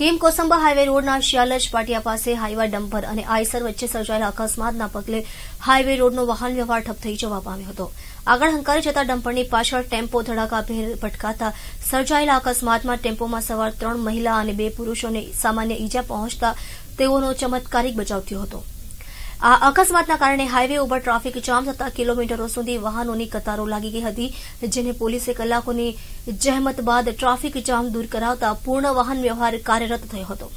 કેમ કોસંબા હાઇવે રોડના શિયાલજ પાટિયા પાસે હાઈવા ડમ્પર અને આઈસર વચ્ચે સર્જાયેલા અકસ્માતના પગલે હાઇવે રોડનો વાહન વ્યવહાર ઠપ થઈ જવા પામ્યો હતો આગળ હંકારી જતા ડમ્પરની પાછળ ટેમ્પો ધડાકા ભેર ભટકાતા સર્જાયેલા અકસ્માતમાં ટેમ્પોમાં સવાર ત્રણ મહિલા અને બે પુરુષોને સામાન્ય ઈજા પહોંચતા તેઓનો ચમત્કારિક બચાવ થયો હતો આ અકસ્માતના કારણે હાઇવે ઉપર ટ્રાફિક જામ થતા કિલોમીટરો સુધી વાહનોની કતારો લાગી ગઈ હતી જેને પોલીસે કલાકોની જહેમત બાદ ટ્રાફિક જામ દૂર કરાવતા પૂર્ણ વાહન વ્યવહાર કાર્યરત થયો હતો